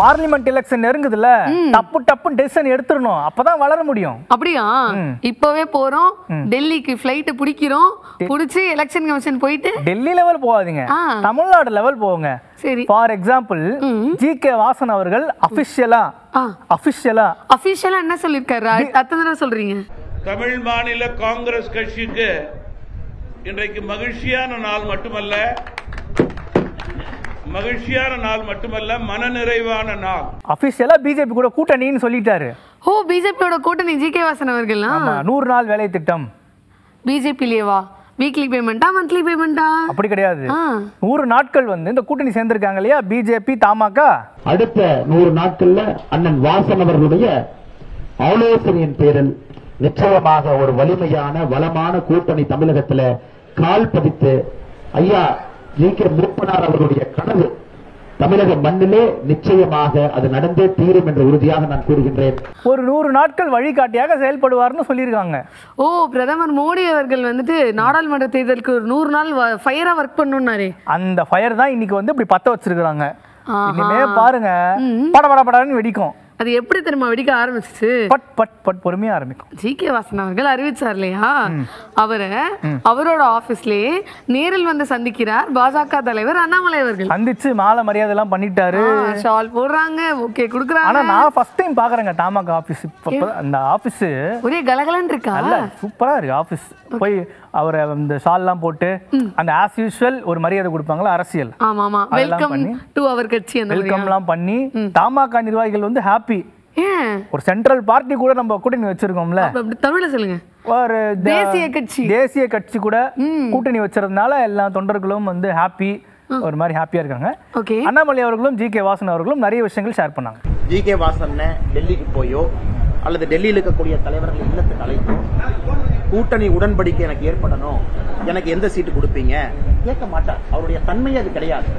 Parliament election நெருங்குதுல டப்பு டப்பு decision எடுத்துடணும் அப்பதான் வளர முடியும் அப்படியா இப்பவே போறோம் டெல்லிக்கு ஃப்ளைட் பிடிக்கிறோம் பிடிச்சி எலெக்ஷன் கமிஷன் போயிட்டு டெல்லி லெவல் போகாதீங்க தமிழ்நாடு லெவல் போங்க சரி for example G K Vasan அவர்கள் அபிஷியலா அபிஷியலா அபிஷியலா என்ன சொல்லிருக்காரு அத்தனை சொல்றீங்க தமிழ் மாநில காங்கிரஸ் கட்சிக்கு இன்றைக்கு மகிழ்ச்சியான நாள் மட்டுமல்ல மகிழ்ச்சியான நாள் மட்டுமல்ல மனநிறைவான நாள் அபிஷியலா பிஜேபி கூட கூட்டணின்னு சொல்லிட்டாரு ஓ பிஜேபியோட கூட்டணி ஜி கே வாசன் அவர்கள் நூறு நாள் வேலை திட்டம் பிஜேபிலேவா வீக்லி பேமெண்டா மந்த்லி பேமெண்டா அப்படி கிடையாது நூறு நாட்கள் வந்து இந்த கூட்டணி சேர்ந்திருக்காங்க இல்லையா பிஜேபி தமாக அடுத்த நூறு நாட்கள்ல அண்ணன் வாசன் அவர்களுடைய ஆலோசனையின் பேரில் நிச்சயமாக ஒரு வலிமையான வளமான கூட்டணி தமிழகத்துல கால் பதித்து ஐயா ஜி கே மூப்பனார் அவர்களுடைய கனவு தமிழக மண்ணிலே நிச்சயமாக அது நடந்தே தீரும் என்று உறுதியாக நான் கூறுகின்றேன் ஒரு நூறு நாட்கள் வழிகாட்டியாக செயல்படுவார்னு சொல்லியிருக்காங்க ஓ பிரதமர் மோடி அவர்கள் வந்துட்டு நாடாளுமன்ற தேர்தலுக்கு ஒரு நூறு நாள் ஃபயரா ஒர்க் பண்ணுனாரு அந்த ஃபயர் தான் இன்னைக்கு வந்து இப்படி பத்த வச்சிருக்கிறாங்க பாருங்க பட பட படன்னு வெடிக்கும் அது எப்படி தெரியுமா வெடிக்க ஆரம்பிச்சிச்சு பட் பட் பட் பொறுமையா ஆரம்பிக்கும் ஜி கே வாசன் அவர்கள் அறிவிச்சார் இல்லையா அவரை அவரோட ஆபீஸ்லயே நேரில் வந்து சந்திக்கிறார் பாஜக தலைவர் அண்ணாமலை அவர்கள் சந்திச்சு மாலை மரியாதை எல்லாம் பண்ணிட்டாரு ஷால் போடுறாங்க ஓகே குடுக்குறாங்க ஆனா நான் ஃபர்ஸ்ட் டைம் பாக்குறேங்க டாமாக் ஆபீஸ் அந்த ஆபீஸ் ஒரே கலகலன்னு இருக்கா சூப்பரா இருக்கு ஆபீஸ் போய் அவரை இந்த ஷால்லாம் போட்டு அந்த ஆஸ் யூஸ்வல் ஒரு மரியாதை கொடுப்பாங்களா அரசியல் வெல்கம் கட்சி வெல்கம்லாம் பண்ணி தமாக நிர்வாகிகள் வந்து ஹாப்பி ஒரு சென்ட்ரல் பார்ட்டி கூட நம்ம கூட்டணி வச்சிருக்கோம்ல தமிழ சொல்லுங்க ஒரு தேசிய கட்சி தேசிய கட்சி கூட கூட்டணி வச்சிருந்தனால எல்லா தொண்டர்களும் வந்து ஹாப்பி ஒரு மாதிரி ஹாப்பியா இருக்காங்க அண்ணாமலை அவர்களும் ஜி கே வாசன் அவர்களும் நிறைய விஷயங்கள் ஷேர் பண்ணாங்க ஜி கே வாசன் டெல்லிக்கு போயோ அல்லது டெல்லியில் இருக்கக்கூடிய தலைவர்கள் இல்லத்துக்கு அழைத்தோ கூட்டணி உடன்படிக்கை எனக்கு ஏற்படணும் எனக்கு எந்த சீட்டு கொடுப்பீங்க கேட்க மாட்டார் அவருடைய தன்மை அது கிடையாது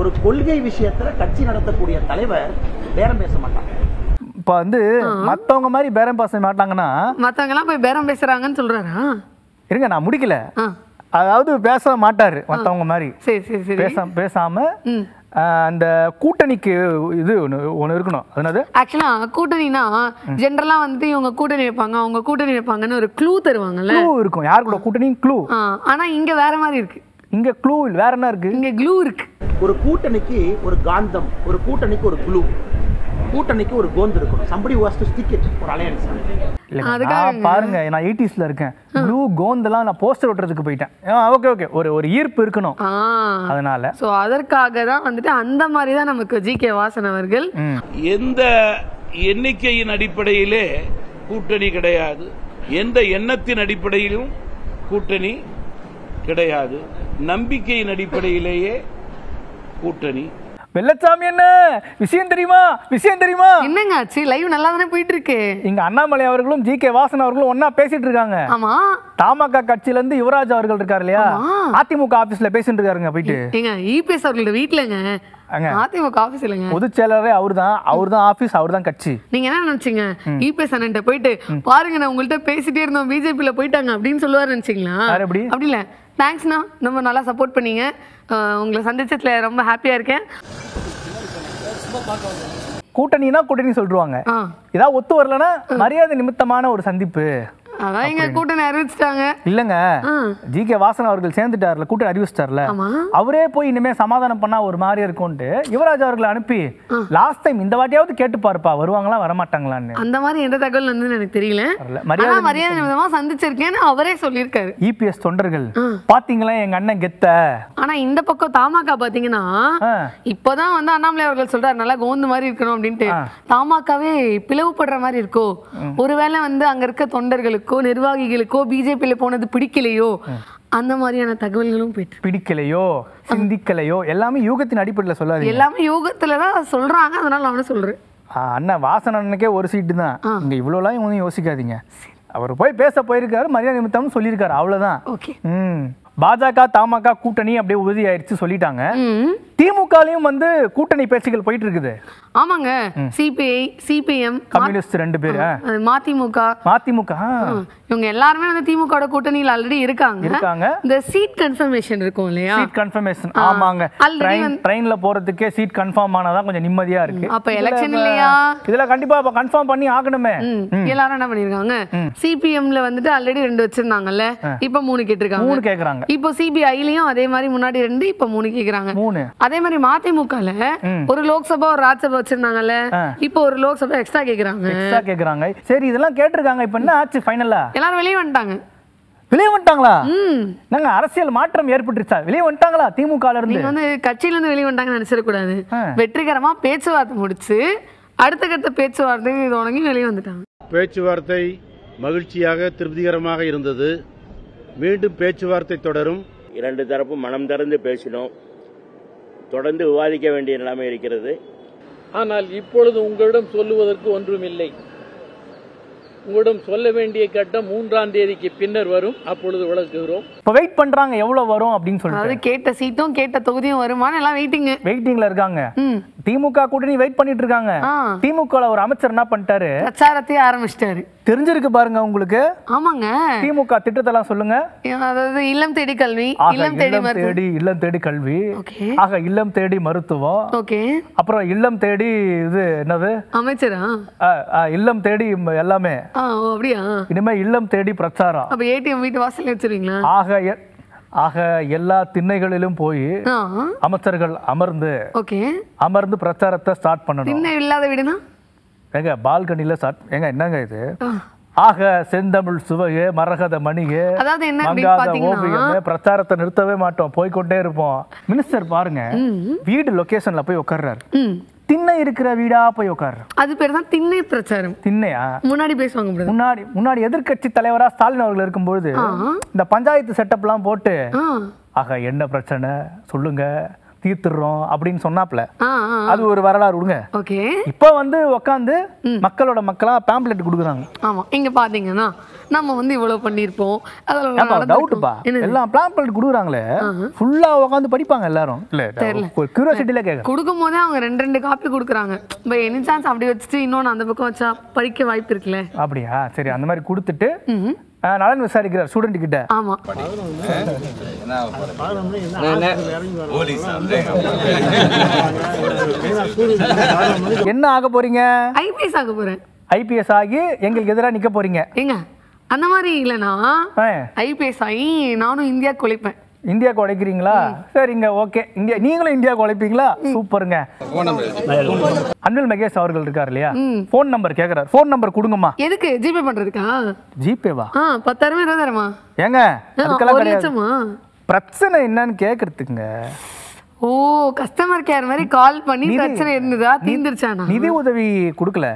ஒரு கொள்கை விஷயத்துல கட்சி நடத்தக்கூடிய தலைவர் பேரம் பேச மாட்டார் இப்ப வந்து மத்தவங்க மாதிரி பேரம் பேச மாட்டாங்கன்னா மத்தவங்க எல்லாம் போய் பேரம் பேசுறாங்கன்னு சொல்றாரா இருங்க நான் முடிக்கல அதாவது பேச மாட்டாரு மத்தவங்க மாதிரி பேசாம அந்த கூட்டணிக்கு இது ஒன்று ஒன்று இருக்கணும் அதனால ஆக்சுவலாக கூட்டணினா ஜென்ரலா வந்து இவங்க கூட்டணி வைப்பாங்க அவங்க கூட்டணி வைப்பாங்கன்னு ஒரு க்ளூ தருவாங்கல்ல க்ளூ இருக்கும் யார் கூட கூட்டணி க்ளூ ஆனால் இங்கே வேற மாதிரி இருக்கு இங்கே க்ளூ வேற என்ன இருக்கு இங்கே க்ளூ இருக்கு ஒரு கூட்டணிக்கு ஒரு காந்தம் ஒரு கூட்டணிக்கு ஒரு க்ளூ கூட்டணிக்கு ஒரு கோந்து இருக்கணும் somebody was to stick it ஒரு அலையன்ஸ் பாருங்க நான் எயிட்டிஸ்ல இருக்கேன் ப்ளூ கோந்தெல்லாம் நான் போஸ்டர் ஓட்டுறதுக்கு போயிட்டேன் ஓகே ஓகே ஒரு ஒரு ஈர்ப்பு இருக்கணும் அதனால ஸோ அதற்காக தான் வந்துட்டு அந்த மாதிரி தான் நமக்கு ஜி கே வாசன் அவர்கள் எந்த எண்ணிக்கையின் அடிப்படையிலே கூட்டணி கிடையாது எந்த எண்ணத்தின் அடிப்படையிலும் கூட்டணி கிடையாது நம்பிக்கையின் அடிப்படையிலேயே கூட்டணி வெள்ளச்சாமி என்ன விஷயம் தெரியுமா விஷயம் தெரியுமா என்னங்க ஆச்சு லைவ் நல்லா தானே போயிட்டு இருக்கு இங்க அண்ணாமலை அவர்களும் ஜி கே வாசன் அவர்களும் ஒன்னா பேசிட்டு இருக்காங்க ஆமா தமாக கட்சியில இருந்து யுவராஜ் அவர்கள் இருக்காரு இல்லையா அதிமுக ஆபீஸ்ல பேசிட்டு இருக்காருங்க போயிட்டு ஏங்க இபிஎஸ் அவர்களோட வீட்லங்க அதிமுக ஆபீஸ் இல்லைங்க அவர் தான் கட்சி நீங்க என்ன நினைச்சீங்க போயிட்டு பேசிட்டே இருந்தோம் பிஜேபியில போயிட்டாங்க அப்படின்னு சொல்லுவாரு அப்படி தேங்க்ஸ்ண்ணா ரொம்ப நல்லா சப்போர்ட் பண்ணீங்க உங்களை சந்தித்ததில் ரொம்ப ஹாப்பியாக இருக்கேன் கூட்டணினா கூட்டணி சொல்லிடுவாங்க ஏதாவது ஒத்து வரலன்னா மரியாதை நிமித்தமான ஒரு சந்திப்பு அதான் எங்க கூட்டணி அறிவிச்சிட்டாங்க இல்லங்க ஜி கே வாசன் அவர்கள் சேர்ந்துட்டார்ல கூட்டணி அறிவிச்சிட்டார்ல அவரே போய் இனிமே சமாதானம் பண்ணா ஒரு மாதிரி இருக்கும்ட்டு யுவராஜ் அவர்களை அனுப்பி லாஸ்ட் டைம் இந்த வாட்டியாவது கேட்டு பாருப்பா வருவாங்களா வரமாட்டாங்களான்னு அந்த மாதிரி எந்த தகவல் வந்து எனக்கு தெரியல மரியாதை மரியாதை நிமிதமா சந்திச்சிருக்கேன்னு அவரே சொல்லியிருக்காரு இபிஎஸ் e தொண்டர்கள் பாத்தீங்களா எங்க அண்ணன் கெத்த ஆனா இந்த பக்கம் தாமாக்கா பாத்தீங்கன்னா இப்பதான் வந்து அண்ணாமலை அவர்கள் சொல்றாரு நல்லா கோந்து மாதிரி இருக்கணும் அப்படின்ட்டு தாமாக்காவே பிளவுபடுற மாதிரி இருக்கோ ஒருவேளை வந்து அங்க இருக்க தொண்டர்களுக்கு தலைவர்களுக்கோ நிர்வாகிகளுக்கோ பிஜேபியில் போனது பிடிக்கலையோ அந்த மாதிரியான தகவல்களும் பிடிக்கலையோ சிந்திக்கலையோ எல்லாமே யூகத்தின் அடிப்படையில் சொல்லாது எல்லாமே யூகத்தில் தான் சொல்கிறாங்க அதனால் நான் சொல்கிறேன் அண்ணா வாசனனுக்கே ஒரு சீட்டு தான் இங்கே இவ்வளோலாம் ஒன்றும் யோசிக்காதீங்க அவர் போய் பேச போயிருக்காரு மரியாதை நிமித்தம்னு சொல்லியிருக்காரு அவ்வளோதான் ஓகே ம் பாஜக தமாக கூட்டணி அப்படியே உறுதியாயிருச்சு சொல்லிட்டாங்க திமுகலயும் வந்து கூட்டணி பேச்சுகள் போயிட்டு இருக்குது ஆமாங்க சிபிஐ சிபிஎம் கம்யூனிஸ்ட் ரெண்டு பேரு மதிமுக மதிமுக இவங்க எல்லாருமே வந்து திமுக கூட்டணியில் ஆல்ரெடி இருக்காங்க இருக்காங்க இந்த சீட் கன்ஃபர்மேஷன் இருக்கும் இல்லையா சீட் கன்ஃபர்மேஷன் ஆமாங்க ட்ரெயின்ல போறதுக்கே சீட் கன்ஃபார்ம் ஆனாதான் கொஞ்சம் நிம்மதியா இருக்கு அப்ப எலெக்ஷன் இல்லையா இதுல கண்டிப்பா அப்ப கன்ஃபார்ம் பண்ணி ஆகணுமே எல்லாரும் என்ன பண்ணிருக்காங்க சிபிஎம்ல வந்துட்டு ஆல்ரெடி ரெண்டு வச்சிருந்தாங்கல்ல இப்ப மூணு கேட்டிருக்காங்க மூணு கேக்குறாங்க இப்போ சிபிஐலயும் அதே மாதிரி முன்னாடி ரெண்டு இப்ப மூணு கேக்குறாங்க மூணு அதே மாதிரி மதிமுகல ஒரு லோக்சபா ஒரு ராஜ்யசபா வச்சிருந்தாங்கல்ல இப்போ ஒரு லோக்சபா எக்ஸ்ட்ரா கேக்குறாங்க எக்ஸ்ட்ரா கேக்குறாங்க சரி இதெல்லாம் கேட்டிருக்காங்க இப்போ என்ன ஆச்சு ஃபைனலா எல்லாரும் வெளியே வந்துட்டாங்க வெளியே வந்துட்டாங்களா நாங்க அரசியல் மாற்றம் ஏற்பட்டுருச்சா வெளியே வந்துட்டாங்களா திமுக இருந்து வந்து கட்சியில இருந்து வெளியே வந்துட்டாங்கன்னு நினைச்சிடக்கூடாது வெற்றிகரமா பேச்சுவார்த்தை முடிச்சு அடுத்த கட்ட பேச்சுவார்த்தை தொடங்கி வெளியே வந்துட்டாங்க பேச்சுவார்த்தை மகிழ்ச்சியாக திருப்திகரமாக இருந்தது மீண்டும் பேச்சுவார்த்தை தொடரும் இரண்டு தரப்பும் மனம் திறந்து பேசினோம் தொடர்ந்து விவாதிக்க வேண்டிய நிலைமை இருக்கிறது ஆனால் இப்பொழுது உங்களிடம் சொல்லுவதற்கு ஒன்றும் இல்லை உங்களிடம் சொல்ல வேண்டிய கட்டம் மூன்றாம் தேதிக்கு பின்னர் வரும் அப்பொழுது விளக்குகிறோம் இப்போ வெயிட் பண்றாங்க எவ்வளவு வரும் அப்படின்னு சொல்லிட்டு கேட்ட சீட்டும் கேட்ட தொகுதியும் வருமான எல்லாம் வெயிட்டிங் வெயிட்டிங்ல இருக்காங்க திமுக கூட்டணி வெயிட் பண்ணிட்டு இருக்காங்க திமுக ஒரு அமைச்சர் என்ன பண்ணிட்டாரு பிரச்சாரத்தையே ஆரம்பிச்சிட்டாரு தெரிஞ்சிருக்கு பாருங்க உங்களுக்கு ஆமாங்க திமுக திட்டத்தெல்லாம் சொல்லுங்க அதாவது இல்லம் தேடி கல்வி இல்லம் தேடி தேடி இல்லம் தேடி கல்வி ஆக இல்லம் தேடி மருத்துவம் ஓகே அப்புறம் இல்லம் தேடி இது என்னது அமைச்சரா இல்லம் தேடி எல்லாமே அப்படியா இனிமே இல்லம் தேடி பிரச்சாரம் அப்ப ஏடிஎம் வீட்டு வாசல் வச்சிருக்கீங்களா ஆக ஆக எல்லா திண்ணைகளிலும் போய் அமைச்சர்கள் அமர்ந்து அமர்ந்து பிரச்சாரத்தை ஸ்டார்ட் பண்ணணும் திண்ணை இல்லாத வீடுனா ஏங்க பால்கனில ஸ்டார்ட் ஏங்க என்னங்க இது ஆக செந்தமிழ் சுவையே மரகத மணியே மங்காத ஓவியமே பிரச்சாரத்தை நிறுத்தவே மாட்டோம் போய்கொண்டே இருப்போம் மினிஸ்டர் பாருங்க வீடு லொகேஷன்ல போய் உட்கார்றாரு திண்ணை இருக்கிற வீடா போய் உட்காரு அது பேர் தான் திண்ணை பிரச்சாரம் திண்ணையா முன்னாடி பேசுவாங்க முன்னாடி முன்னாடி எதிர்கட்சி தலைவரா ஸ்டாலின் அவர்கள் இருக்கும்போது இந்த பஞ்சாயத்து செட்டப் எல்லாம் போட்டு ஆக என்ன பிரச்சனை சொல்லுங்க தீர்த்துடுறோம் அப்படின்னு சொன்னாப்ல அது ஒரு வரலாறு விடுங்க ஓகே இப்போ வந்து உட்காந்து மக்களோட மக்களா பேம்ப்ளெட் கொடுக்குறாங்க ஆமா இங்க பாத்தீங்கன்னா நம்ம வந்து இவ்வளவு பண்ணியிருப்போம் அதெல்லாம் டவுட்டுப்பா எல்லாம் பிளான் பண்ணி ஃபுல்லா உட்காந்து படிப்பாங்க எல்லாரும் இல்ல கியூரியாசிட்டில கேட்க கொடுக்கும் போதே அவங்க ரெண்டு ரெண்டு காப்பி கொடுக்குறாங்க இப்போ எனி சான்ஸ் அப்படி வச்சுட்டு இன்னொன்னு அந்த பக்கம் வச்சா படிக்க வாய்ப்பு இருக்குல்ல அப்படியா சரி அந்த மாதிரி கொடுத்துட்டு நலன் விசாரிக்கிறார் ஸ்டூடெண்ட் கிட்ட ஆமா என்ன ஆக போறீங்க ஐபிஎஸ் ஆக போறேன் ஐபிஎஸ் ஆகி எங்களுக்கு எதிராக நிக்க போறீங்க எங்க அந்த மாதிரி இல்லைனா ஐபிஎஸ் ஆகி நானும் இந்தியா குழைப்பேன் இந்தியா குழைக்கிறீங்களா சரிங்க ஓகே இந்தியா நீங்களும் இந்தியா உழைப்பீங்களா சூப்பருங்க அன்பில் மகேஷ் அவர்கள் இருக்கார் இல்லையா ஃபோன் நம்பர் கேக்குறாரு ஃபோன் நம்பர் கொடுங்கம்மா எதுக்கு ஜிபே பண்ணுறதுக்கா ஜிபேவா ஆ பத்தாயிரமா இருபதாயிரமா ஏங்க பிரச்சனை என்னன்னு கேக்குறதுக்குங்க ஓ கஸ்டமர் கேர் மாதிரி கால் பண்ணி பிரச்சனை இருந்ததா தீந்துருச்சானா நிதி உதவி கொடுக்கல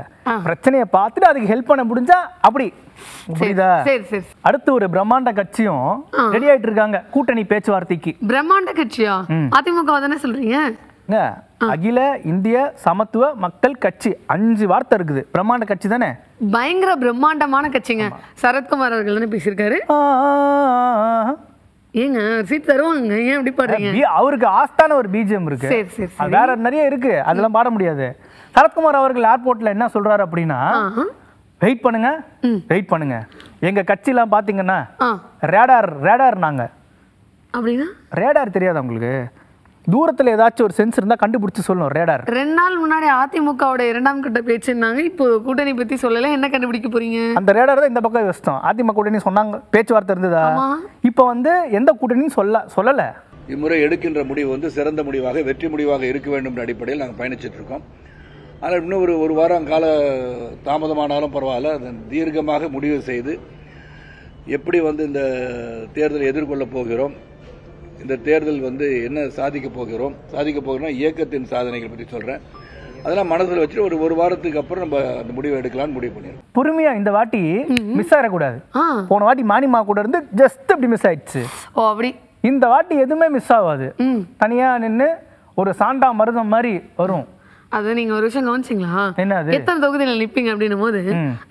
பிரச்சனைய பார்த்துட்டு அதுக்கு ஹெல்ப் பண்ண முடிஞ்சா அப்படி புரியுதா அடுத்து ஒரு பிரம்மாண்ட கட்சியும் ரெடி ஆயிட்டு இருக்காங்க கூட்டணி பேச்சுவார்த்தைக்கு பிரம்மாண்ட கட்சியா அதிமுக தானே சொல்றீங்க அகில இந்திய சமத்துவ மக்கள் கட்சி அஞ்சு வார்த்தை இருக்குது பிரம்மாண்ட கட்சி தானே பயங்கர பிரம்மாண்டமான கட்சிங்க சரத்குமார் அவர்கள் பேசியிருக்காரு ஏங்க சீட் தருவாங்க ஏன் இப்படி பாடுறீங்க அவருக்கு ஆஸ்தான ஒரு பிஜிஎம் இருக்கு சரி சரி வேற நிறைய இருக்கு அதெல்லாம் பாட முடியாது சரத்குமார் அவர்கள் ஏர்போர்ட்ல என்ன சொல்றாரு அப்படின்னா வெயிட் பண்ணுங்க வெயிட் பண்ணுங்க எங்க கட்சிலாம் பாத்தீங்கன்னா ரேடார் ரேடார் நாங்க அப்படின்னா ரேடார் தெரியாதா உங்களுக்கு தூரத்தில் ஏதாச்சும் ஒரு சென்ஸ் இருந்தால் கண்டுபிடிச்சி சொல்லணும் ரேடார் ரெண்டு நாள் முன்னாடி அதிமுகவோட இரண்டாம் கட்ட பேச்சுன்னாங்க இப்போ கூட்டணி பற்றி சொல்லலை என்ன கண்டுபிடிக்க போறீங்க அந்த ரேடார் தான் இந்த பக்கம் விஷயம் அதிமுக கூட்டணி சொன்னாங்க பேச்சுவார்த்தை இருந்ததா இப்போ வந்து எந்த கூட்டணியும் சொல்ல சொல்லலை இம்முறை எடுக்கின்ற முடிவு வந்து சிறந்த முடிவாக வெற்றி முடிவாக இருக்க வேண்டும் என்ற அடிப்படையில் நாங்கள் பயணிச்சுட்டு இருக்கோம் ஆனால் இன்னும் ஒரு ஒரு வாரம் கால தாமதமானாலும் பரவாயில்ல அதை தீர்க்கமாக முடிவு செய்து எப்படி வந்து இந்த தேர்தலை எதிர்கொள்ளப் போகிறோம் இந்த தேர்தல் வந்து என்ன சாதிக்க போகிறோம் சாதிக்க போகிறோம் இயக்கத்தின் சாதனைகள் பற்றி சொல்கிறேன் அதெல்லாம் மனசில் வச்சுட்டு ஒரு ஒரு வாரத்துக்கு அப்புறம் நம்ம அந்த முடிவை எடுக்கலாம்னு முடிவு பண்ணிடுறோம் பொறுமையா இந்த வாட்டி மிஸ் ஆகிடக்கூடாது போன வாட்டி மானிமா கூட இருந்து ஜஸ்ட் அப்படி மிஸ் ஆயிடுச்சு ஓ அப்படி இந்த வாட்டி எதுவுமே மிஸ் ஆகாது தனியாக நின்று ஒரு சாண்டா மருதம் மாதிரி வரும் அத நீங்க ஒரு விஷயம் கவனிச்சீங்களா என்ன எத்தனை தொகுதியில நிப்பீங்க அப்படின்னும் போது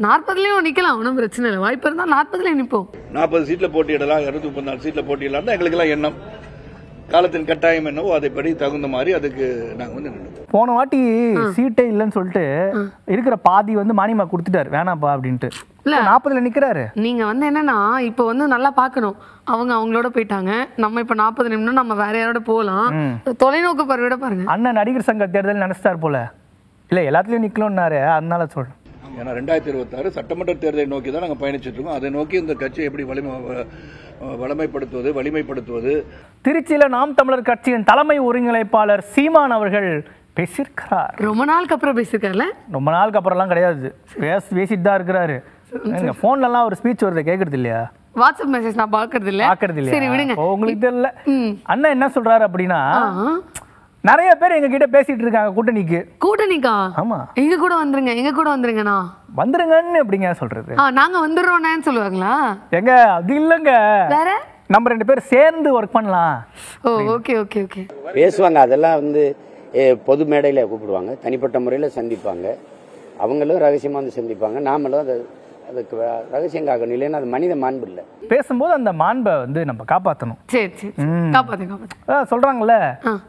நாற்பதுலயும் நிக்கலாம் ஒன்றும் பிரச்சனை இல்லை வாய்ப்பு இருந்தா நாற்பதுலயும் நிப்போம் நாற்பது சீட்ல போட்டியிடலாம் இருநூத்தி முப்பத்தி நாலு சீட்ல போட்டியிடலாம் எங்களுக்கு எல்லாம் எண்ணம் காலத்தின் கட்டாயம் என்னவோ அதைப்படி தகுந்த மாதிரி அதுக்கு நாங்கள் வந்து நின்றுவோம் போன வாட்டி சீட்டே இல்லைன்னு சொல்லிட்டு இருக்கிற பாதி வந்து மானியமா கொடுத்துட்டாரு வேணாப்பா அப்படின்ட்டு இல்ல நாற்பதுல நிக்கிறாரு நீங்க வந்து என்னன்னா இப்போ வந்து நல்லா பாக்கணும் அவங்க அவங்களோட போயிட்டாங்க நம்ம இப்ப நாற்பது நிமிடம் நம்ம வேற யாரோட போகலாம் தொலைநோக்கு பார்வையோட பாருங்க அண்ணன் நடிகர் சங்க தேர்தல் நினைச்சிட்டார் போல இல்ல எல்லாத்துலயும் நிக்கணும்னாரு அதனால சொல்றேன் ஏன்னா ரெண்டாயிரத்தி இருபத்தாறு சட்டமன்ற தேர்தலை நோக்கி தான் நாங்கள் இருக்கோம் அதை நோக்கி இந்த கட்சியை எப்படி வலிமை வளமைப்படுத்துவது வலிமைப்படுத்துவது திருச்சியில் நாம் தமிழர் கட்சியின் தலைமை ஒருங்கிணைப்பாளர் சீமான் அவர்கள் பேசியிருக்கிறார் ரொம்ப நாளுக்கு அப்புறம் பேசியிருக்காருல ரொம்ப நாளுக்கு அப்புறம்லாம் கிடையாது பேசிட்டு தான் இருக்கிறாரு ஃபோன்லலாம் ஒரு ஸ்பீச் வருது கேட்கறது இல்லையா வாட்ஸ்அப் மெசேஜ் நான் பார்க்கறது இல்லை பார்க்கறது இல்லை சரி விடுங்க உங்களுக்கு தெரியல அண்ணா என்ன சொல்றாரு அப்படின்னா நிறைய பேர் எங்க கிட்ட பேசிட்டு இருக்காங்க கூட்டணிக்கு கூட்டணிக்கா ஆமா எங்க கூட வந்துருங்க எங்க கூட வந்துருங்கண்ணா வந்துருங்கன்னு அப்படிங்க சொல்றது நாங்க வந்துடுறோம் சொல்லுவாங்களா எங்க அது இல்லைங்க வேற நம்ம ரெண்டு பேரும் சேர்ந்து ஒர்க் பண்ணலாம் ஓ ஓகே ஓகே ஓகே பேசுவாங்க அதெல்லாம் வந்து பொது மேடையில் கூப்பிடுவாங்க தனிப்பட்ட முறையில் சந்திப்பாங்க அவங்களும் ரகசியமாக வந்து சந்திப்பாங்க நாமளும் அதை அதுக்கு ரகசியம் காக்கணும் இல்லைன்னா அது மனித மாண்பு இல்லை பேசும்போது அந்த மாண்பை வந்து நம்ம காப்பாற்றணும் சரி சரி காப்பாற்று சொல்கிறாங்கல்ல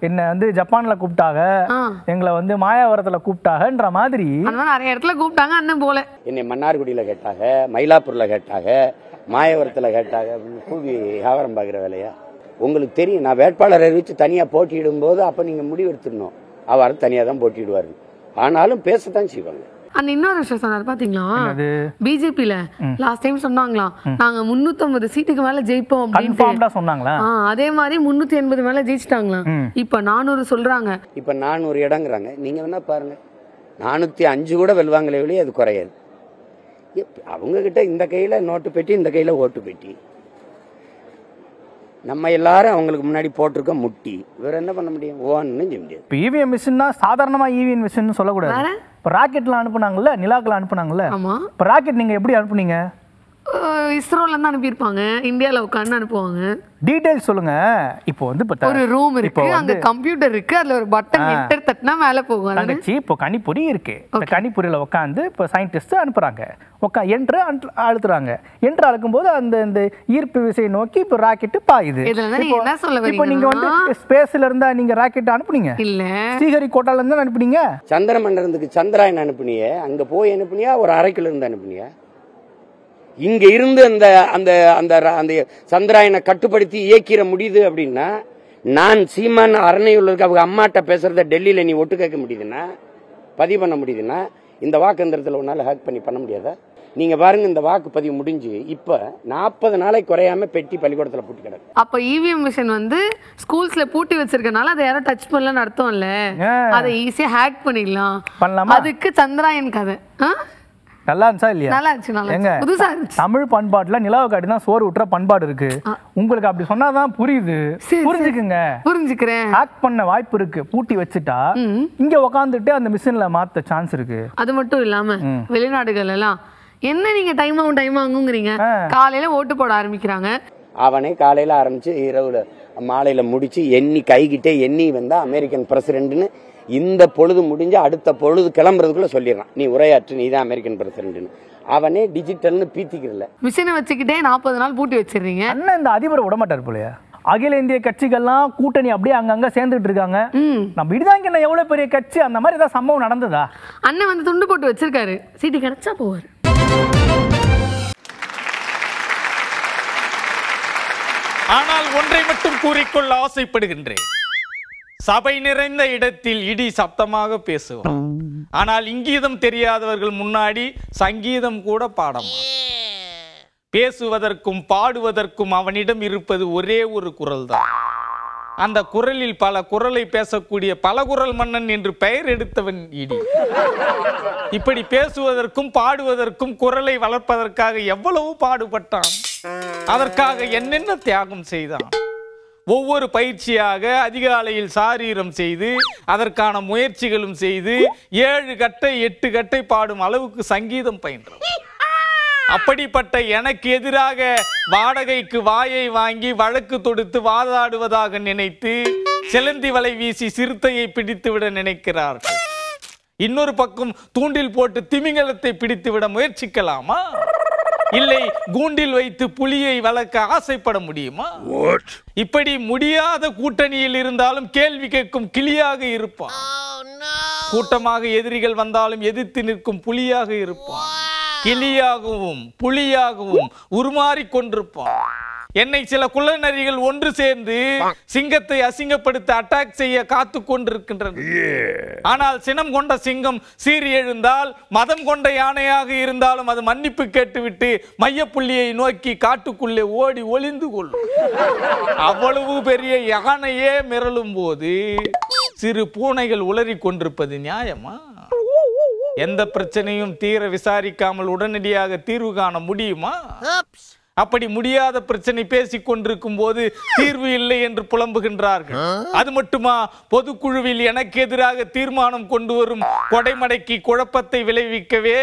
என்னை வந்து ஜப்பான்ல கூப்பிட்டாங்க எங்களை வந்து மாயாவரத்துல கூப்பிட்டாகன்ற மாதிரி நிறைய இடத்துல கூப்பிட்டாங்க அண்ணன் போல என்னை மன்னார்குடியில் கேட்டாங்க மயிலாப்பூர்ல கேட்டாங்க மாயவரத்துல கேட்டாங்க கூவி வியாபாரம் பார்க்குற வேலையா உங்களுக்கு தெரியும் நான் வேட்பாளர் அறிவிச்சு தனியா போட்டியிடும் போது அப்ப நீங்க முடிவெடுத்துடணும் அவர் தனியா தான் போட்டியிடுவாரு ஆனாலும் பேசத்தான் செய்வாங்க அந்த இன்னொரு விஷயம் சொன்னார் பாத்தீங்களா பிஜேபியில லாஸ்ட் டைம் சொன்னாங்களா நாங்க முன்னூத்தி சீட்டுக்கு மேல ஜெயிப்போம் அப்படின்னு சொன்னாங்களா அதே மாதிரி முன்னூத்தி எண்பது மேல ஜெயிச்சிட்டாங்களா இப்ப நானூறு சொல்றாங்க இப்ப நானூறு இடங்கிறாங்க நீங்க வேணா பாருங்க நானூத்தி அஞ்சு கூட வெல்வாங்களே வெளியே அது குறையாது அவங்க கிட்ட இந்த கையில நோட்டு பெட்டி இந்த கையில ஓட்டு பெட்டி நம்ம எல்லாரும் அவங்களுக்கு முன்னாடி போட்டிருக்க முட்டி வேற என்ன பண்ண முடியும் ஓன்னு செய்ய முடியாது இப்போ இவிஎம் e மிஷின்னா சாதாரணமாக இவிஎம் e மிஷின் சொல்லக்கூடாது இப்போ ராக்கெட்லாம் அனுப்புனாங்கல்ல நிலாக்கெலாம் அனுப்புனாங்கல்ல இப்போ ராக்கெட் நீங்கள் எப்படி அனுப்புனீங்க இஸ்ரோல இருந்து அனுப்பியிருப்பாங்க இந்தியாவில் உட்காந்து அனுப்புவாங்க டீடைல்ஸ் சொல்லுங்க இப்போ வந்து பார்த்தா ஒரு ரூம் இருக்கு அங்க கம்ப்யூட்டர் இருக்கு அதுல ஒரு பட்டன் என்டர் தட்டினா மேல போகும் தங்கச்சி இப்போ கணிப்பொறி இருக்கு அந்த கணிப்பொறியில உட்காந்து இப்போ சயின்டிஸ்ட் அனுப்புறாங்க உட்கா என்று அழுத்துறாங்க என்று அழுக்கும்போது அந்த இந்த ஈர்ப்பு விசையை நோக்கி இப்போ ராக்கெட் பாயுது என்ன சொல்ல இப்போ நீங்க வந்து ஸ்பேஸ்ல இருந்தா நீங்க ராக்கெட் அனுப்புனீங்க இல்ல ஸ்ரீஹரி கோட்டால இருந்தா அனுப்புனீங்க சந்திரமண்டலத்துக்கு சந்திராயன் அனுப்புனீங்க அங்க போய் அனுப்புனியா ஒரு அரைக்குல இருந்து அனுப்புனியா இங்க இருந்து அந்த அந்த அந்த அந்த சந்திராயனை கட்டுப்படுத்தி இயக்கிற முடியுது அப்படின்னா நான் சீமான் அரணை இருக்க அவங்க அம்மாட்ட பேசுறத டெல்லியில நீ ஒட்டு கேட்க முடியுதுன்னா பதிவு பண்ண முடியுதுன்னா இந்த வாக்குந்திரத்தில் ஒன்னால ஹேக் பண்ணி பண்ண முடியாதா நீங்க பாருங்க இந்த வாக்கு பதிவு முடிஞ்சு இப்ப நாற்பது நாளை குறையாம பெட்டி பள்ளிக்கூடத்துல பூட்டி கிடக்கு அப்ப இவிஎம் e மிஷின் வந்து ஸ்கூல்ஸ்ல பூட்டி வச்சிருக்கனால அதை யாரும் டச் பண்ணலன்னு அர்த்தம் இல்ல அதை ஈஸியா ஹேக் பண்ணிடலாம் அதுக்கு சந்திராயன் கதை நல்லா இருந்துச்சா இல்லையா நல்லா இருந்துச்சு நல்லா எங்க புதுசா இருந்துச்சு தமிழ் பண்பாட்டுல நிலாவை காட்டி தான் சோறு விட்டுற பண்பாடு இருக்கு உங்களுக்கு அப்படி சொன்னாதான் புரியுது புரிஞ்சுக்குங்க புரிஞ்சுக்கிறேன் ஹேக் பண்ண வாய்ப்பு இருக்கு பூட்டி வச்சுட்டா இங்க உக்காந்துட்டு அந்த மிஷின்ல மாத்த சான்ஸ் இருக்கு அது மட்டும் இல்லாம வெளிநாடுகள் எல்லாம் என்ன நீங்க டைம் ஆகும் டைம் ஆகுங்கிறீங்க காலையில ஓட்டு போட ஆரம்பிக்கிறாங்க அவனே காலையில ஆரம்பிச்சு இரவுல மாலையில முடிச்சு எண்ணி கைகிட்டே எண்ணி வந்தா அமெரிக்கன் பிரசிடென்ட்னு இந்த பொழுது முடிஞ்சு அடுத்த பொழுது கிளம்புறதுக்குள்ள சொல்லிடுறான் நீ உரையாற்று நீ தான் அமெரிக்கன் பிரசிடென்ட்னு அவனே டிஜிட்டல்னு பீத்திக்கிறல மிஷினை வச்சுக்கிட்டே நாற்பது நாள் பூட்டி வச்சிருக்கீங்க அண்ணன் இந்த அதிபர் விடமாட்டார் போலயா அகில இந்திய கட்சிகள்லாம் கூட்டணி அப்படியே அங்கங்க சேர்ந்துட்டு இருக்காங்க நம்ம இடிதாங்க என்ன எவ்வளவு பெரிய கட்சி அந்த மாதிரி ஏதாவது சம்பவம் நடந்ததா அண்ணன் வந்து துண்டு போட்டு வச்சிருக்காரு சீட்டு கிடைச்சா போவார் ஆனால் ஒன்றை மட்டும் கூறிக்கொள்ள ஆசைப்படுகின்றேன் சபை நிறைந்த இடத்தில் இடி சப்தமாக பேசுவோம் ஆனால் இங்கீதம் தெரியாதவர்கள் முன்னாடி சங்கீதம் கூட பாடம் பேசுவதற்கும் பாடுவதற்கும் அவனிடம் இருப்பது ஒரே ஒரு குரல் தான் அந்த குரலில் பல குரலை பேசக்கூடிய பல குரல் மன்னன் என்று பெயர் எடுத்தவன் இடி இப்படி பேசுவதற்கும் பாடுவதற்கும் குரலை வளர்ப்பதற்காக எவ்வளவு பாடுபட்டான் அதற்காக என்னென்ன தியாகம் செய்தான் ஒவ்வொரு பயிற்சியாக அதிகாலையில் சாரீரம் செய்து அதற்கான முயற்சிகளும் செய்து ஏழு கட்டை எட்டு கட்டை பாடும் அளவுக்கு சங்கீதம் பயின்றது அப்படிப்பட்ட எனக்கு எதிராக வாடகைக்கு வாயை வாங்கி வழக்கு தொடுத்து வாதாடுவதாக நினைத்து செலந்தி வலை வீசி சிறுத்தையை பிடித்துவிட நினைக்கிறார்கள் இன்னொரு பக்கம் தூண்டில் போட்டு திமிங்கலத்தை பிடித்துவிட முயற்சிக்கலாமா இல்லை கூண்டில் வைத்து புலியை வளர்க்க ஆசைப்பட முடியுமா இப்படி முடியாத கூட்டணியில் இருந்தாலும் கேள்வி கேட்கும் கிளியாக இருப்பான் oh, கூட்டமாக எதிரிகள் வந்தாலும் எதிர்த்து நிற்கும் புலியாக இருப்பான் கிளியாகவும் புலியாகவும் உருமாறிக் கொண்டிருப்பான் என்னை சில குள்ளநரிகள் ஒன்று சேர்ந்து சிங்கத்தை அசிங்கப்படுத்த அட்டாக் செய்ய காத்து கொண்டிருக்கின்றன ஆனால் சினம் கொண்ட சிங்கம் சீறி எழுந்தால் மதம் கொண்ட யானையாக இருந்தாலும் அது மன்னிப்பு கேட்டுவிட்டு மையப்புள்ளியை நோக்கி காட்டுக்குள்ளே ஓடி ஒளிந்து கொள்ளும் அவ்வளவு பெரிய யானையே மிரளும் போது சிறு பூனைகள் உளறி கொண்டிருப்பது நியாயமா எந்த பிரச்சனையும் தீர விசாரிக்காமல் உடனடியாக தீர்வு காண முடியுமா அப்படி முடியாத பிரச்சனை பேசிக் கொண்டிருக்கும் போது தீர்வு இல்லை என்று புலம்புகின்றார்கள் அது மட்டுமா பொதுக்குழுவில் எனக்கு எதிராக தீர்மானம் கொண்டு வரும் கொடைமடைக்கு குழப்பத்தை விளைவிக்கவே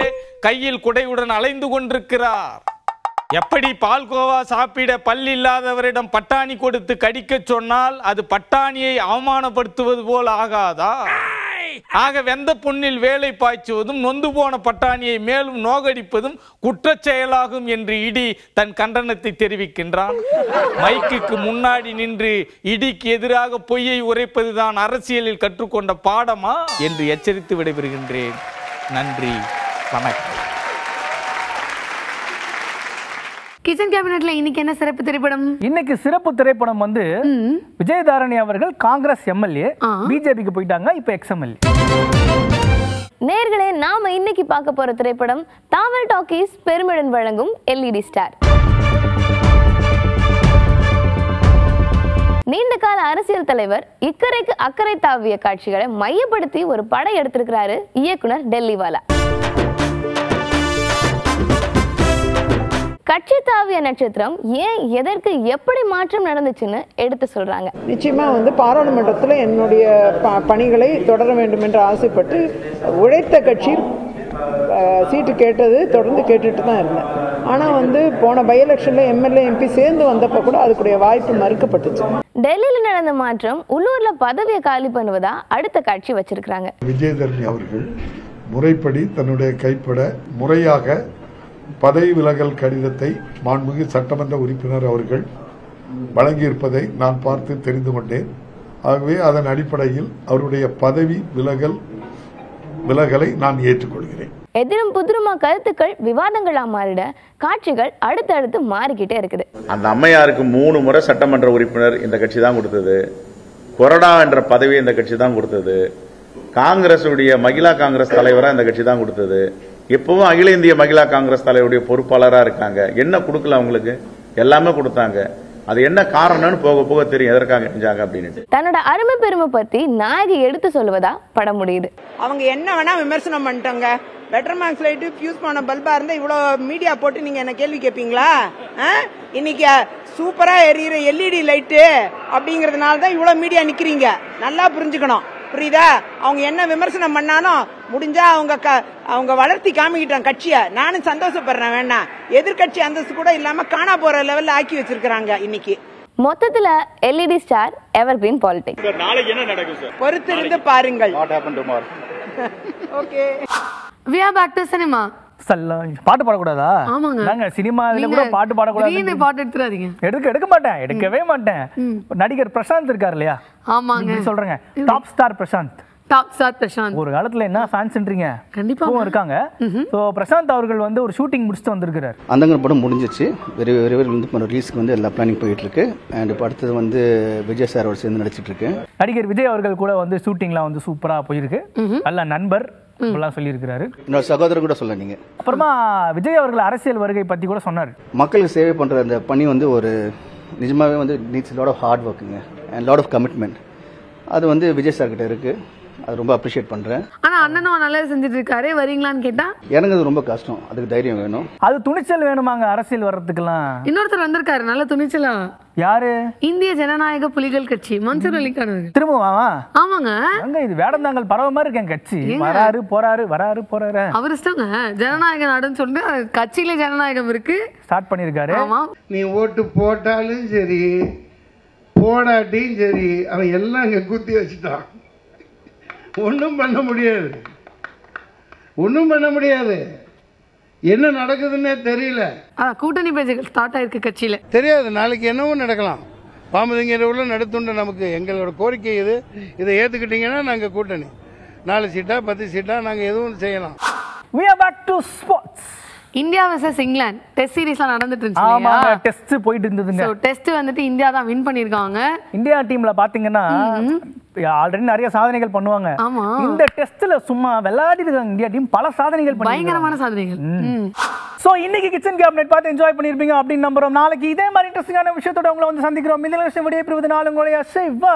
கையில் குடையுடன் அலைந்து கொண்டிருக்கிறார் எப்படி பால்கோவா சாப்பிட பல் இல்லாதவரிடம் பட்டாணி கொடுத்து கடிக்க சொன்னால் அது பட்டாணியை அவமானப்படுத்துவது போல் ஆகாதா ஆக வெந்த புண்ணில் வேலை பாய்ச்சுவதும் நொந்து போன பட்டாணியை மேலும் நோகடிப்பதும் குற்ற செயலாகும் என்று இடி தன் கண்டனத்தை தெரிவிக்கின்றான் மைக்குக்கு முன்னாடி நின்று இடிக்கு எதிராக பொய்யை உரைப்பதுதான் அரசியலில் கற்றுக்கொண்ட பாடமா என்று எச்சரித்து விடைபெறுகின்றேன் நன்றி வணக்கம் கிச்சன் கேபினட்ல இன்னைக்கு என்ன சிறப்பு திரைப்படம் இன்னைக்கு சிறப்பு திரைப்படம் வந்து விஜயதாரணி அவர்கள் காங்கிரஸ் எம்எல்ஏ பிஜேபிக்கு போயிட்டாங்க இப்போ எக்ஸ்எம்எல்ஏ நேர்களே நாம இன்னைக்கு பார்க்க போற திரைப்படம் தாவல் டாக்கீஸ் பெருமிடன் வழங்கும் எல்இடி ஸ்டார் நீண்ட கால அரசியல் தலைவர் இக்கரைக்கு அக்கறை தாவிய காட்சிகளை மையப்படுத்தி ஒரு படம் எடுத்திருக்கிறாரு இயக்குனர் டெல்லிவாலா கட்சி தாவிய நட்சத்திரம் ஏன் எதற்கு எப்படி மாற்றம் நடந்துச்சுன்னு எடுத்து சொல்றாங்க நிச்சயமா வந்து பாராளுமன்றத்தில் என்னுடைய பணிகளை தொடர வேண்டும் என்று ஆசைப்பட்டு உழைத்த கட்சி சீட்டு கேட்டது தொடர்ந்து கேட்டுட்டு தான் இருந்தேன் ஆனால் வந்து போன பை எலெக்ஷனில் எம்எல்ஏ எம்பி சேர்ந்து வந்தப்போ கூட அதுக்குடைய வாய்ப்பு மறுக்கப்பட்டுச்சு டெல்லியில் நடந்த மாற்றம் உள்ளூரில் பதவியை காலி பண்ணுவதா அடுத்த காட்சி வச்சிருக்கிறாங்க விஜயதரணி அவர்கள் முறைப்படி தன்னுடைய கைப்பட முறையாக பதவி விலகல் கடிதத்தை மாண்புமிகு சட்டமன்ற உறுப்பினர் அவர்கள் வழங்கியிருப்பதை நான் பார்த்து தெரிந்து கொண்டேன் ஆகவே அதன் அடிப்படையில் அவருடைய பதவி விலகல் விலகலை நான் ஏற்றுக்கொள்கிறேன் எதிரும் புதிருமா கருத்துக்கள் விவாதங்களா மாறிட காட்சிகள் அடுத்தடுத்து மாறிக்கிட்டே இருக்குது அந்த அம்மையாருக்கு மூணு முறை சட்டமன்ற உறுப்பினர் இந்த கட்சி தான் கொடுத்தது கொரடா என்ற பதவி இந்த கட்சி தான் கொடுத்தது காங்கிரசுடைய மகிழா காங்கிரஸ் தலைவராக இந்த கட்சி தான் கொடுத்தது எப்பவும் அகில இந்திய மகிழா காங்கிரஸ் தலைவருடைய பொறுப்பாளராக இருக்காங்க என்ன கொடுக்கல அவங்களுக்கு எல்லாமே கொடுத்தாங்க அது என்ன காரணம்னு போக போக தெரியும் எதற்காக செஞ்சாங்க அப்படின்னு தன்னோட அருமை பெருமை பத்தி நாயகி எடுத்து சொல்லுவதா படம் முடியுது அவங்க என்ன வேணா விமர்சனம் பண்ணிட்டாங்க பெட்டர் மேக்ஸ் லைட்டு ஃபியூஸ் பண்ண பல்பா இருந்தா இவ்வளோ மீடியா போட்டு நீங்க என்ன கேள்வி கேட்பீங்களா இன்னைக்கு சூப்பரா எரியிற எல்இடி லைட்டு e அப்படிங்கறதுனால தான் இவ்வளோ மீடியா நிக்கிறீங்க நல்லா புரிஞ்சுக்கணும் புரியுதா அவங்க என்ன விமர்சனம் பண்ணாலும் முடிஞ்சா அவங்க அவங்க வளர்த்தி காமிக்கிட்டாங்க கட்சியை நானும் சந்தோஷப்படுறேன் வேணா எதிர்கட்சி அந்தஸ்து கூட இல்லாம காணா போற லெவல்ல ஆக்கி வச்சிருக்கிறாங்க இன்னைக்கு மொத்தத்துல LED star evergreen politics நாளைக்கு என்ன நடக்கும் சார் பொறுத்திருந்து பாருங்கள் what happen tomorrow okay we are back to cinema பாட்டு பாடக்கூடாதா ஆமாங்க சினிமாவில கூட பாட்டு பாடக்கூடாது பாட்டு எடுத்துறாதீங்க எடுக்க எடுக்க மாட்டேன் எடுக்கவே மாட்டேன் நடிகர் பிரசாந்த் இருக்கார் இல்லையா ஆமாங்க சொல்றேங்க top star Prashanth top star Prashanth ஒரு காலத்துல என்ன ஃபேன்ஸ்ன்றீங்க கண்டிப்பாகவும் இருக்காங்க ஸோ பிரசாந்த் அவர்கள் வந்து ஒரு ஷூட்டிங் முடிச்சுட்டு வந்திருக்கிறார் அந்தங்கிற படம் முடிஞ்சிச்சு வெரி விரைவில் வந்து இப்போ ரிலீஸ்க்கு வந்து எல்லா பிளானிங் போயிட்டு இருக்கு அண்ட் இப்போ அடுத்தது வந்து விஜய் சார் அவர் சேர்ந்து நடிச்சிட்டு இருக்கு நடிகர் விஜய் அவர்கள் கூட வந்து ஷூட்டிங்லாம் வந்து சூப்பராக போயிருக்கு நல்ல நண்பர் இப்படிலாம் சொல்லியிருக்கிறாரு என்னோட சகோதரர் கூட சொல்ல நீங்க அப்புறமா விஜய் அவர்கள் அரசியல் வருகை பற்றி கூட சொன்னார் மக்களுக்கு சேவை பண்ணுற அந்த பணி வந்து ஒரு நிஜமாகவே வந்து நீட்ஸ் லாட் ஆஃப் ஹார்ட் ஒர்க்குங்க அண்ட் லாட் ஆஃப் கமிட்மெண்ட் அது வந்து விஜய் சார் கிட்ட இருக்குது அது ரொம்ப அப்ரிஷியேட் பண்றேன் ஆனா அண்ணனும் நல்லா செஞ்சுட்டு இருக்காரு வரீங்களான்னு கேட்டா எனக்கு அது ரொம்ப கஷ்டம் அதுக்கு தைரியம் வேணும் அது துணிச்சல் வேணுமாங்க அரசியல் வர்றதுக்கெல்லாம் இன்னொருத்தர் வந்திருக்காரு நல்ல துணிச்சலா யாரு இந்திய ஜனநாயக புலிகள் கட்சி மன்சூர் அலிகான் திரும்பவாவா ஆமாங்க அங்க இது வேடந்தாங்கல் பரவ மாதிரி இருக்கேன் கட்சி வராரு போறாரு வராரு போறாரு அவர் இஷ்டங்க ஜனநாயக நாடுன்னு சொல்லிட்டு கட்சியில ஜனநாயகம் இருக்கு ஸ்டார்ட் பண்ணிருக்காரு ஆமா நீ ஓட்டு போட்டாலும் சரி போடாட்டியும் சரி அவன் எல்லாம் இங்க குத்தி வச்சுட்டான் ஒன்றும் பண்ண முடியாது ஒன்றும் பண்ண முடியாது என்ன நடக்குதுன்னே தெரியல கூட்டணி பேச்சுகள் ஸ்டார்ட் ஆயிருக்கு கட்சியில தெரியாது நாளைக்கு என்னவும் நடக்கலாம் பாமதிங்கிற நடத்துண்டு நமக்கு எங்களோட கோரிக்கை இது இதை ஏத்துக்கிட்டீங்கன்னா நாங்க கூட்டணி நாலு சீட்டா பத்து சீட்டா நாங்க எதுவும் செய்யலாம் We are back to sports. India versus England test சீரிஸ்ல நடந்துட்டு இருந்துச்சு டெஸ்ட் போயிட்டு சோ டெஸ்ட் வந்துட்டு இந்தியா தான் வின் பண்ணிருக்காங்க இந்தியா டீம்ல பாத்தீங்கன்னா ஆல்ரெடி நிறைய சாதனைகள் பண்ணுவாங்க இந்த டெஸ்ட்ல சும்மா விளையாடி இருக்காங்க இந்தியா டீம் பல சாதனைகள் பயங்கரமான சாதனைகள் சோ இன்னைக்கு கிச்சன் கேபினட் பார்த்து என்ஜாய் பண்ணிருப்பீங்க அப்படின்னு நம்புறோம் நாளைக்கு இதே மாதிரி இன்ட்ரெஸ்டிங்கான விஷயத்தோட உங்களை வந்து சந்திக்கிறோம் இந்த லட்சம் விடைய பிரிவது நாள் உங்களுடைய சிவா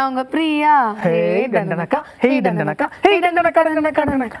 நான் பிரியா ஹே டண்டனக்கா ஹே டண்டனக்கா ஹே டண்டனக்கா டண்டனக்கா டண்டனக்கா